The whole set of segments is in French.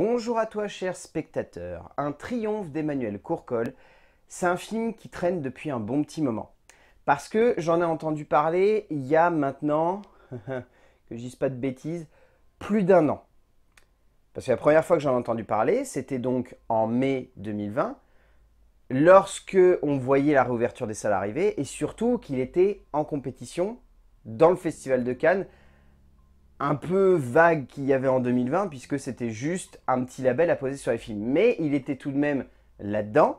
Bonjour à toi cher spectateur. Un triomphe d'Emmanuel Courcol, c'est un film qui traîne depuis un bon petit moment. Parce que j'en ai entendu parler il y a maintenant, que je dise pas de bêtises, plus d'un an. Parce que la première fois que j'en ai entendu parler, c'était donc en mai 2020, lorsque on voyait la réouverture des salles arrivées, et surtout qu'il était en compétition dans le Festival de Cannes un peu vague qu'il y avait en 2020, puisque c'était juste un petit label à poser sur les films. Mais il était tout de même là-dedans.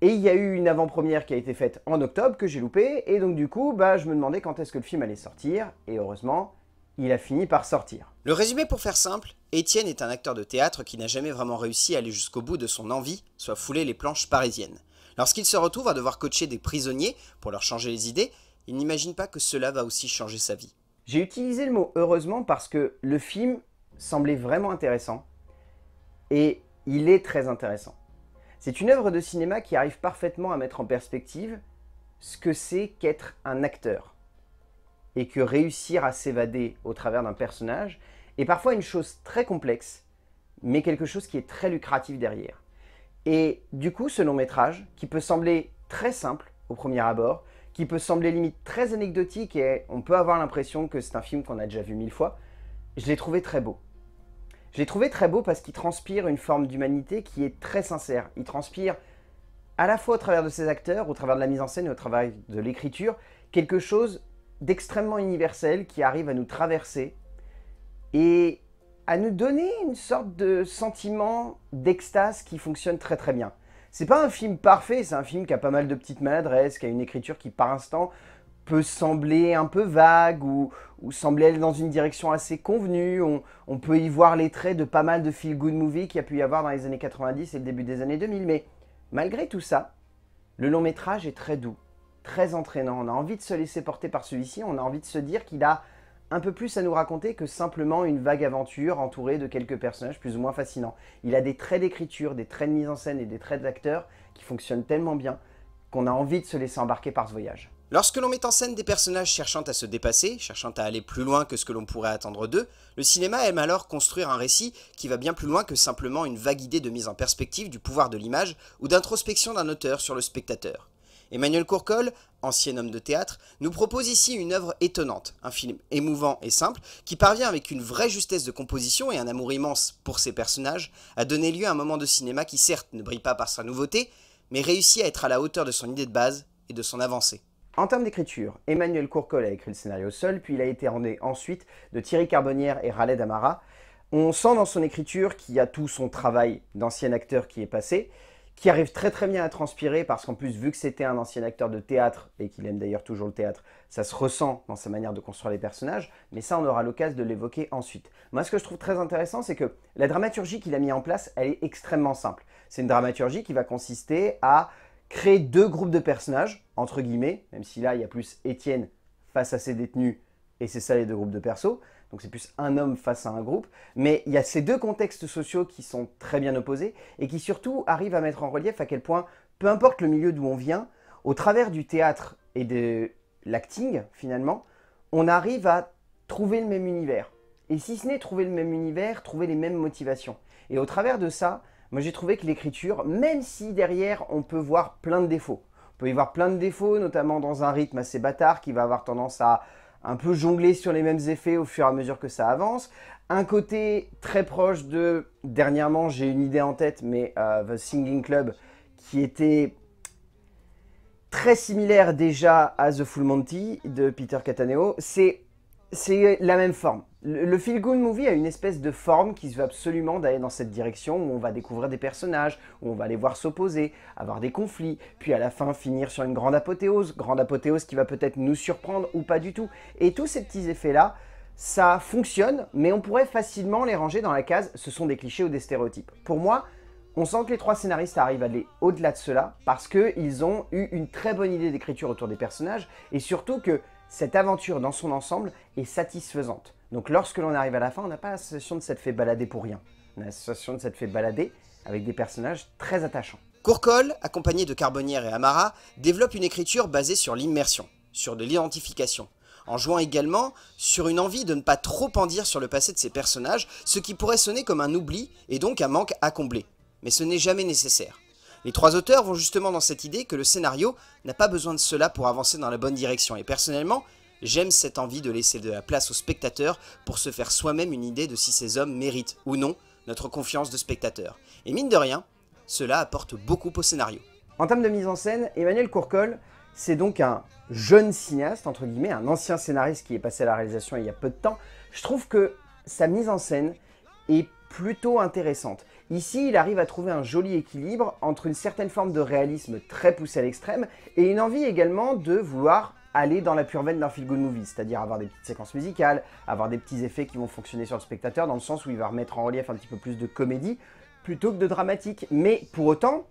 Et il y a eu une avant-première qui a été faite en octobre que j'ai loupée, et donc du coup, bah, je me demandais quand est-ce que le film allait sortir, et heureusement, il a fini par sortir. Le résumé pour faire simple, Étienne est un acteur de théâtre qui n'a jamais vraiment réussi à aller jusqu'au bout de son envie, soit fouler les planches parisiennes. Lorsqu'il se retrouve à devoir coacher des prisonniers pour leur changer les idées, il n'imagine pas que cela va aussi changer sa vie. J'ai utilisé le mot heureusement parce que le film semblait vraiment intéressant et il est très intéressant. C'est une œuvre de cinéma qui arrive parfaitement à mettre en perspective ce que c'est qu'être un acteur et que réussir à s'évader au travers d'un personnage est parfois une chose très complexe mais quelque chose qui est très lucratif derrière. Et du coup, ce long métrage, qui peut sembler très simple au premier abord, qui peut sembler limite très anecdotique et on peut avoir l'impression que c'est un film qu'on a déjà vu mille fois, je l'ai trouvé très beau. Je l'ai trouvé très beau parce qu'il transpire une forme d'humanité qui est très sincère. Il transpire à la fois au travers de ses acteurs, au travers de la mise en scène et au travers de l'écriture, quelque chose d'extrêmement universel qui arrive à nous traverser et à nous donner une sorte de sentiment d'extase qui fonctionne très très bien. C'est pas un film parfait, c'est un film qui a pas mal de petites maladresses, qui a une écriture qui par instant peut sembler un peu vague ou, sembler aller dans une direction assez convenue. On, on, peut y voir les traits de pas mal de feel-good movies qu'il y a pu y avoir dans les années 90 et le début des années 2000. Mais malgré tout ça, le long métrage est très doux, très entraînant. On a envie de se laisser porter par celui-ci, on a envie de se dire qu'il a un peu plus à nous raconter que simplement une vague aventure entourée de quelques personnages plus ou moins fascinants. Il a des traits d'écriture, des traits de mise en scène et des traits d'acteurs qui fonctionnent tellement bien qu'on a envie de se laisser embarquer par ce voyage. Lorsque l'on met en scène des personnages cherchant à se dépasser, cherchant à aller plus loin que ce que l'on pourrait attendre d'eux, le cinéma aime alors construire un récit qui va bien plus loin que simplement une vague idée de mise en perspective du pouvoir de l'image ou d'introspection d'un auteur sur le spectateur. Emmanuel Courcol, ancien homme de théâtre, nous propose ici une œuvre étonnante, un film émouvant et simple, qui parvient avec une vraie justesse de composition et un amour immense pour ses personnages à donner lieu à un moment de cinéma qui certes ne brille pas par sa nouveauté, mais réussit à être à la hauteur de son idée de base et de son avancée. En termes d'écriture, Emmanuel Courcol a écrit le scénario seul, puis il a été rendu ensuite de Thierry Carbonnière et Raleigh Damara. On sent dans son écriture qu'il y a tout son travail d'ancien acteur qui est passé, qui arrive très très bien à transpirer parce qu'en plus, vu que c'était un ancien acteur de théâtre et qu'il aime d'ailleurs toujours le théâtre, ça se ressent dans sa manière de construire les personnages, mais ça, on aura l'occasion de l'évoquer ensuite. Moi, ce que je trouve très intéressant, c'est que la dramaturgie qu'il a mis en place, elle est extrêmement simple. C'est une dramaturgie qui va consister à créer deux groupes de personnages, entre guillemets, même si là, il y a plus Étienne face à ses détenus, et c'est ça les deux groupes de persos, donc c'est plus un homme face à un groupe, mais il y a ces deux contextes sociaux qui sont très bien opposés et qui surtout arrivent à mettre en relief à quel point, peu importe le milieu d'où on vient, au travers du théâtre et de l'acting finalement, on arrive à trouver le même univers. Et si ce n'est trouver le même univers, trouver les mêmes motivations. Et au travers de ça, moi j'ai trouvé que l'écriture, même si derrière on peut voir plein de défauts, on peut y voir plein de défauts, notamment dans un rythme assez bâtard qui va avoir tendance à un peu jongler sur les mêmes effets au fur et à mesure que ça avance. Un côté très proche de, dernièrement j'ai une idée en tête, mais euh, The Singing Club, qui était très similaire déjà à The Full Monty de Peter Cataneo. C'est c'est la même forme. Le, film feel good movie a une espèce de forme qui se veut absolument d'aller dans cette direction où on va découvrir des personnages, où on va les voir s'opposer, avoir des conflits, puis à la fin finir sur une grande apothéose, grande apothéose qui va peut-être nous surprendre ou pas du tout. Et tous ces petits effets-là, ça fonctionne, mais on pourrait facilement les ranger dans la case ce sont des clichés ou des stéréotypes. Pour moi, on sent que les trois scénaristes arrivent à aller au-delà de cela parce qu'ils ont eu une très bonne idée d'écriture autour des personnages et surtout que cette aventure dans son ensemble est satisfaisante. Donc lorsque l'on arrive à la fin, on n'a pas la de s'être fait balader pour rien. On a la de s'être fait balader avec des personnages très attachants. Courcol, accompagné de Carbonnière et Amara, développe une écriture basée sur l'immersion, sur de l'identification, en jouant également sur une envie de ne pas trop en dire sur le passé de ses personnages, ce qui pourrait sonner comme un oubli et donc un manque à combler. Mais ce n'est jamais nécessaire. Les trois auteurs vont justement dans cette idée que le scénario n'a pas besoin de cela pour avancer dans la bonne direction, et personnellement, j'aime cette envie de laisser de la place au spectateur pour se faire soi-même une idée de si ces hommes méritent ou non notre confiance de spectateur. Et mine de rien, cela apporte beaucoup au scénario. En termes de mise en scène, Emmanuel Courcol, c'est donc un jeune cinéaste, entre guillemets, un ancien scénariste qui est passé à la réalisation il y a peu de temps. Je trouve que sa mise en scène est plutôt intéressante. Ici, il arrive à trouver un joli équilibre entre une certaine forme de réalisme très poussé à l'extrême et une envie également de vouloir aller dans la pure veine d'un feel-good movie, c'est-à-dire avoir des petites séquences musicales, avoir des petits effets qui vont fonctionner sur le spectateur dans le sens où il va remettre en relief un petit peu plus de comédie plutôt que de dramatique. Mais pour autant,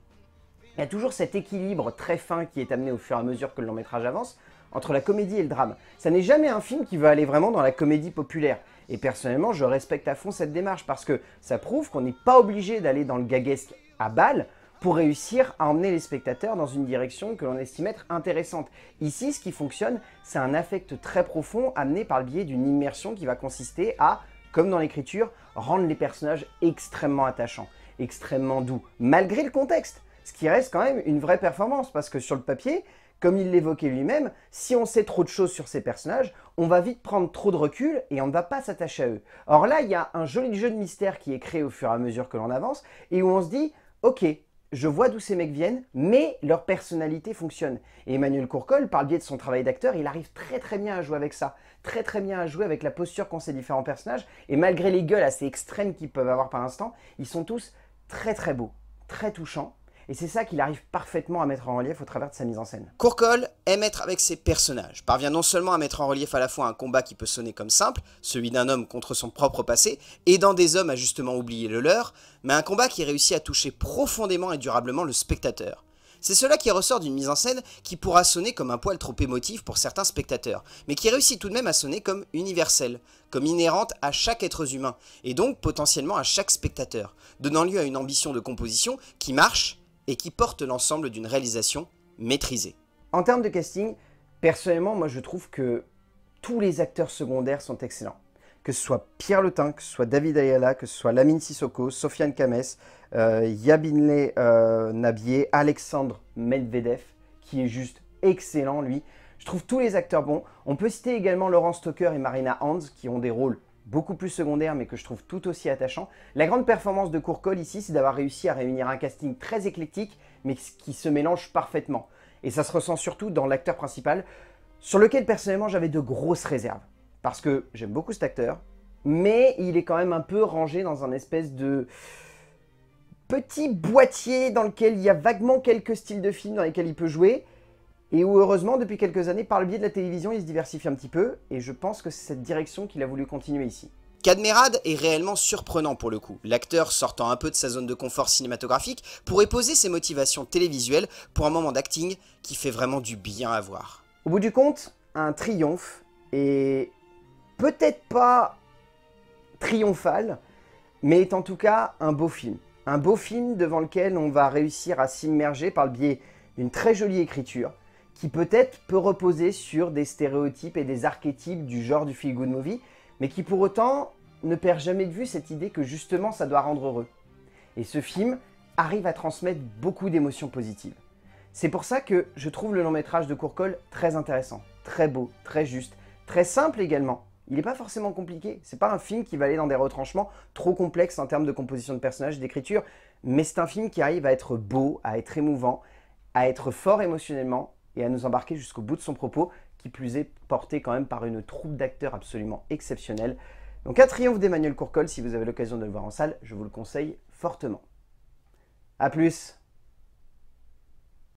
il y a toujours cet équilibre très fin qui est amené au fur et à mesure que le long métrage avance entre la comédie et le drame. Ça n'est jamais un film qui veut aller vraiment dans la comédie populaire. Et personnellement, je respecte à fond cette démarche parce que ça prouve qu'on n'est pas obligé d'aller dans le gaguesque à balle pour réussir à emmener les spectateurs dans une direction que l'on estime être intéressante. Ici, ce qui fonctionne, c'est un affect très profond amené par le biais d'une immersion qui va consister à, comme dans l'écriture, rendre les personnages extrêmement attachants, extrêmement doux, malgré le contexte. Ce qui reste quand même une vraie performance parce que sur le papier, comme il l'évoquait lui-même, si on sait trop de choses sur ces personnages, on va vite prendre trop de recul et on ne va pas s'attacher à eux. Or là, il y a un joli jeu de mystère qui est créé au fur et à mesure que l'on avance et où on se dit « Ok, je vois d'où ces mecs viennent, mais leur personnalité fonctionne. Et Emmanuel Courcol, par le biais de son travail d'acteur, il arrive très très bien à jouer avec ça, très très bien à jouer avec la posture qu'ont ces différents personnages, et malgré les gueules assez extrêmes qu'ils peuvent avoir par instant, ils sont tous très très beaux, très touchants, et c'est ça qu'il arrive parfaitement à mettre en relief au travers de sa mise en scène. Courcol aime être avec ses personnages, parvient non seulement à mettre en relief à la fois un combat qui peut sonner comme simple, celui d'un homme contre son propre passé, aidant des hommes à justement oublier le leur, mais un combat qui réussit à toucher profondément et durablement le spectateur. C'est cela qui ressort d'une mise en scène qui pourra sonner comme un poil trop émotif pour certains spectateurs, mais qui réussit tout de même à sonner comme universel, comme inhérente à chaque être humain, et donc potentiellement à chaque spectateur, donnant lieu à une ambition de composition qui marche et qui porte l'ensemble d'une réalisation maîtrisée. En termes de casting, personnellement, moi je trouve que tous les acteurs secondaires sont excellents. Que ce soit Pierre Letin, que ce soit David Ayala, que ce soit Lamine Sissoko, Sofiane Kames, euh, Yabinle euh, Nabier, Alexandre Medvedev, qui est juste excellent lui. Je trouve tous les acteurs bons. On peut citer également Laurent Stoker et Marina Hans, qui ont des rôles beaucoup plus secondaire mais que je trouve tout aussi attachant. La grande performance de Courcol ici, c'est d'avoir réussi à réunir un casting très éclectique mais qui se mélange parfaitement. Et ça se ressent surtout dans l'acteur principal, sur lequel personnellement j'avais de grosses réserves. Parce que j'aime beaucoup cet acteur, mais il est quand même un peu rangé dans un espèce de petit boîtier dans lequel il y a vaguement quelques styles de films dans lesquels il peut jouer, et où heureusement, depuis quelques années, par le biais de la télévision, il se diversifie un petit peu, et je pense que c'est cette direction qu'il a voulu continuer ici. Cadmerad est réellement surprenant pour le coup, l'acteur sortant un peu de sa zone de confort cinématographique pourrait poser ses motivations télévisuelles pour un moment d'acting qui fait vraiment du bien à voir. Au bout du compte, un triomphe, et peut-être pas triomphal, mais est en tout cas un beau film. Un beau film devant lequel on va réussir à s'immerger par le biais d'une très jolie écriture, qui peut-être peut reposer sur des stéréotypes et des archétypes du genre du feel-good movie, mais qui pour autant ne perd jamais de vue cette idée que justement ça doit rendre heureux. Et ce film arrive à transmettre beaucoup d'émotions positives. C'est pour ça que je trouve le long métrage de Courcol très intéressant, très beau, très juste, très simple également. Il n'est pas forcément compliqué, c'est pas un film qui va aller dans des retranchements trop complexes en termes de composition de personnages, d'écriture, mais c'est un film qui arrive à être beau, à être émouvant, à être fort émotionnellement et à nous embarquer jusqu'au bout de son propos, qui plus est porté quand même par une troupe d'acteurs absolument exceptionnelle. Donc un triomphe d'Emmanuel Courcol, si vous avez l'occasion de le voir en salle, je vous le conseille fortement. A plus